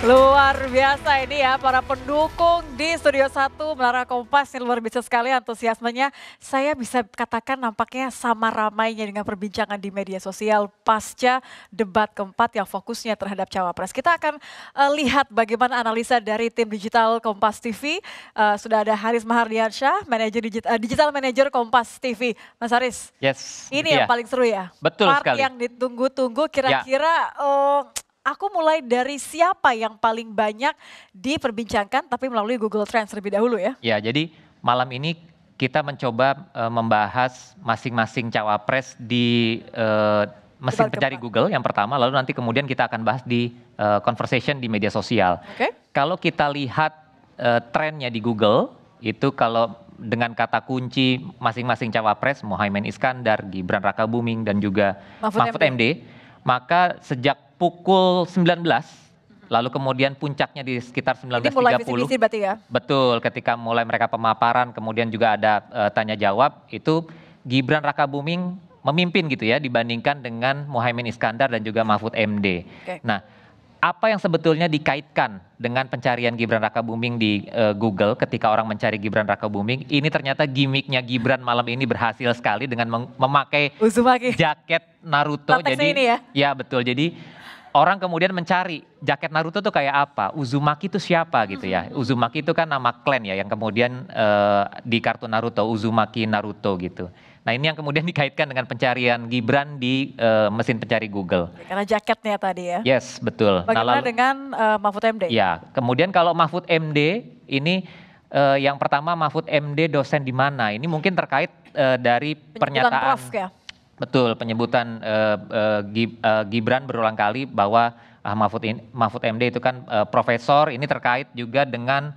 Luar biasa ini ya para pendukung di Studio 1 Menara Kompas ini luar biasa sekali antusiasmenya. Saya bisa katakan nampaknya sama ramainya dengan perbincangan di media sosial pasca debat keempat yang fokusnya terhadap cawapres. Kita akan uh, lihat bagaimana analisa dari tim digital Kompas TV. Uh, eh, sudah ada Haris Mahardiansyah, manager digit, uh, eh, digital manager Kompas TV. Mas Haris. Yes. Ini iya. yang ya. paling seru ya. Betul Part sekali. yang ditunggu-tunggu ya. kira-kira ya. uh, aku mulai dari siapa yang paling banyak diperbincangkan tapi melalui Google Trends terlebih dahulu ya. Ya, jadi malam ini kita mencoba e, membahas masing-masing cawapres di e, mesin pencari Google yang pertama lalu nanti kemudian kita akan bahas di e, conversation di media sosial. Okay. Kalau kita lihat e, trennya di Google itu kalau dengan kata kunci masing-masing cawapres Mohaimin Iskandar, Gibran Raka Buming dan juga Mahfud, Mahfud MD. MD maka sejak pukul 19 mm-hmm. lalu kemudian puncaknya di sekitar 19.30. Jadi mulai visi-visi berarti ya? Betul, ketika mulai mereka pemaparan, kemudian juga ada e, tanya jawab, itu Gibran Raka Buming memimpin gitu ya dibandingkan dengan Mohaimin Iskandar dan juga Mahfud MD. Okay. Nah, apa yang sebetulnya dikaitkan dengan pencarian Gibran Raka Buming di uh, Google ketika orang mencari Gibran Raka Buming ini ternyata gimmicknya Gibran malam ini berhasil sekali dengan memakai Uzumaki. jaket Naruto jadi ini ya? ya betul jadi orang kemudian mencari jaket Naruto tuh kayak apa, Uzumaki itu siapa gitu ya. Uzumaki itu kan nama klan ya yang kemudian uh, di kartu Naruto Uzumaki Naruto gitu. Nah ini yang kemudian dikaitkan dengan pencarian Gibran di uh, mesin pencari Google. Karena jaketnya tadi ya. Yes betul. Nah, Bagaimana nah, lalu, dengan uh, Mahfud MD? Ya kemudian kalau Mahfud MD ini uh, yang pertama Mahfud MD dosen di mana? Ini mungkin terkait uh, dari pernyataan. Prof, ya? Betul, penyebutan uh, uh, Gibran berulang kali bahwa uh, Mahfud, in, Mahfud MD itu kan uh, profesor, ini terkait juga dengan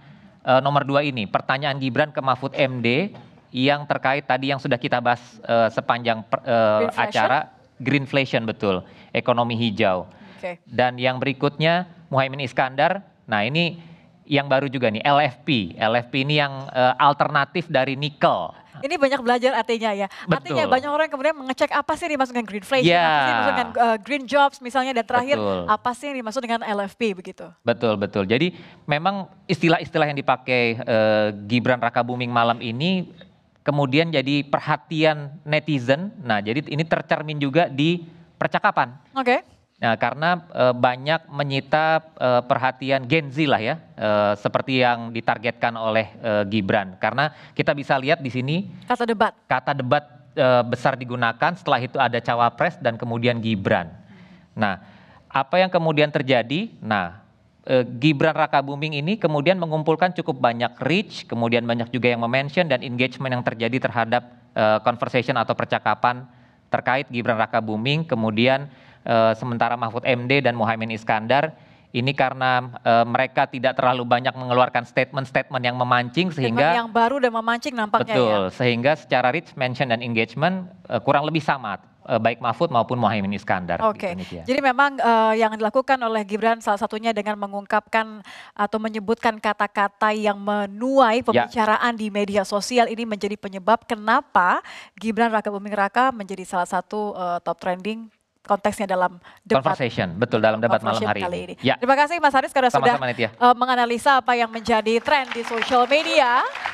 uh, nomor dua ini, pertanyaan Gibran ke Mahfud MD yang terkait tadi yang sudah kita bahas uh, sepanjang uh, Greenflation? acara greenflation betul, ekonomi hijau. Okay. Dan yang berikutnya Muhammad Iskandar. Nah, ini yang baru juga nih LFP. LFP ini yang uh, alternatif dari nikel. Ini banyak belajar artinya ya. Betul. Artinya banyak orang yang kemudian mengecek apa sih dimaksud dengan greenflation, yeah. apa sih dimaksud dengan uh, green jobs misalnya dan terakhir betul. apa sih yang dimaksud dengan LFP begitu. Betul, betul. Jadi memang istilah-istilah yang dipakai uh, Gibran Raka Buming malam ini kemudian jadi perhatian netizen. Nah, jadi ini tercermin juga di percakapan. Oke. Okay. Nah, karena e, banyak menyita e, perhatian Gen Z lah ya, e, seperti yang ditargetkan oleh e, Gibran. Karena kita bisa lihat di sini kata debat, kata debat e, besar digunakan. Setelah itu ada cawapres dan kemudian Gibran. Nah, apa yang kemudian terjadi? Nah, e, Gibran Raka Buming ini kemudian mengumpulkan cukup banyak reach, kemudian banyak juga yang mention dan engagement yang terjadi terhadap e, conversation atau percakapan terkait Gibran Raka Buming, kemudian Eh, sementara Mahfud MD dan Mohaimin Iskandar ini karena e, mereka tidak terlalu banyak mengeluarkan statement-statement yang memancing sehingga yang baru dan memancing nampaknya betul ya. sehingga secara reach mention dan engagement e, kurang lebih sama baik Mahfud maupun Mohaimin Iskandar. Gitu, Oke. Okay. Jadi memang e, yang dilakukan oleh Gibran salah satunya dengan mengungkapkan atau menyebutkan kata-kata yang menuai ya. pembicaraan ya. di media sosial ini menjadi penyebab kenapa Gibran Raka Buming Raka menjadi salah satu e, top trending konteksnya dalam debat. Conversation, betul dalam debat malam hari kali ini. Ya. Terima kasih Mas Haris karena Sama -sama sudah uh, menganalisa apa yang menjadi tren di social media.